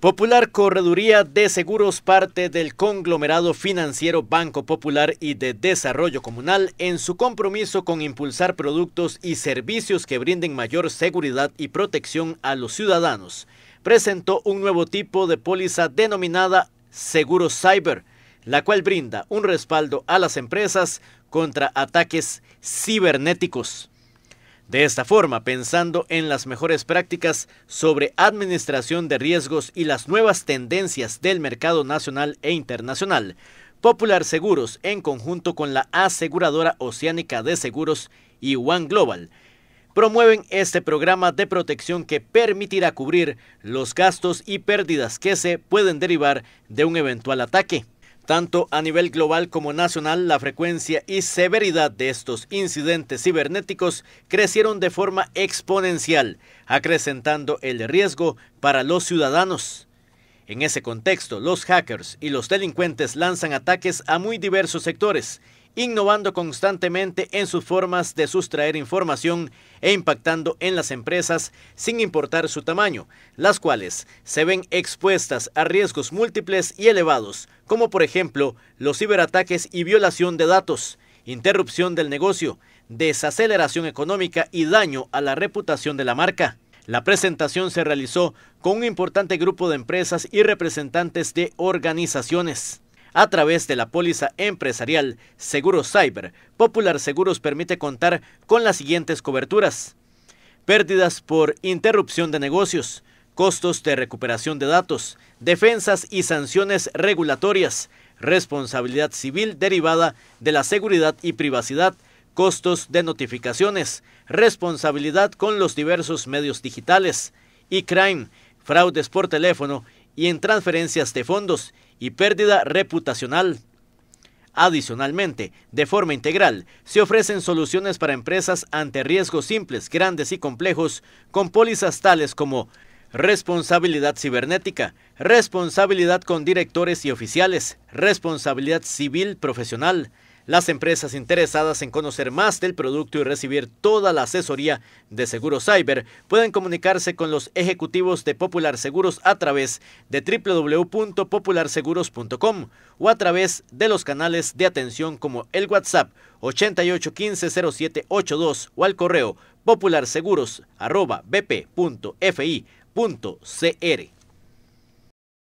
Popular Correduría de Seguros, parte del conglomerado financiero Banco Popular y de Desarrollo Comunal, en su compromiso con impulsar productos y servicios que brinden mayor seguridad y protección a los ciudadanos, presentó un nuevo tipo de póliza denominada Seguro Cyber, la cual brinda un respaldo a las empresas contra ataques cibernéticos. De esta forma, pensando en las mejores prácticas sobre administración de riesgos y las nuevas tendencias del mercado nacional e internacional, Popular Seguros, en conjunto con la aseguradora Oceánica de Seguros y One Global, promueven este programa de protección que permitirá cubrir los gastos y pérdidas que se pueden derivar de un eventual ataque. Tanto a nivel global como nacional, la frecuencia y severidad de estos incidentes cibernéticos crecieron de forma exponencial, acrecentando el riesgo para los ciudadanos. En ese contexto, los hackers y los delincuentes lanzan ataques a muy diversos sectores, innovando constantemente en sus formas de sustraer información e impactando en las empresas sin importar su tamaño, las cuales se ven expuestas a riesgos múltiples y elevados, como por ejemplo los ciberataques y violación de datos, interrupción del negocio, desaceleración económica y daño a la reputación de la marca. La presentación se realizó con un importante grupo de empresas y representantes de organizaciones a través de la póliza empresarial seguro Cyber, Popular Seguros permite contar con las siguientes coberturas. Pérdidas por interrupción de negocios, costos de recuperación de datos, defensas y sanciones regulatorias, responsabilidad civil derivada de la seguridad y privacidad, costos de notificaciones, responsabilidad con los diversos medios digitales, y crime fraudes por teléfono y en transferencias de fondos y pérdida reputacional. Adicionalmente, de forma integral, se ofrecen soluciones para empresas ante riesgos simples, grandes y complejos, con pólizas tales como responsabilidad cibernética, responsabilidad con directores y oficiales, responsabilidad civil profesional, las empresas interesadas en conocer más del producto y recibir toda la asesoría de Seguros Cyber pueden comunicarse con los ejecutivos de Popular Seguros a través de www.popularseguros.com o a través de los canales de atención como el WhatsApp 88150782 o al correo popularseguros.bp.fi.cr.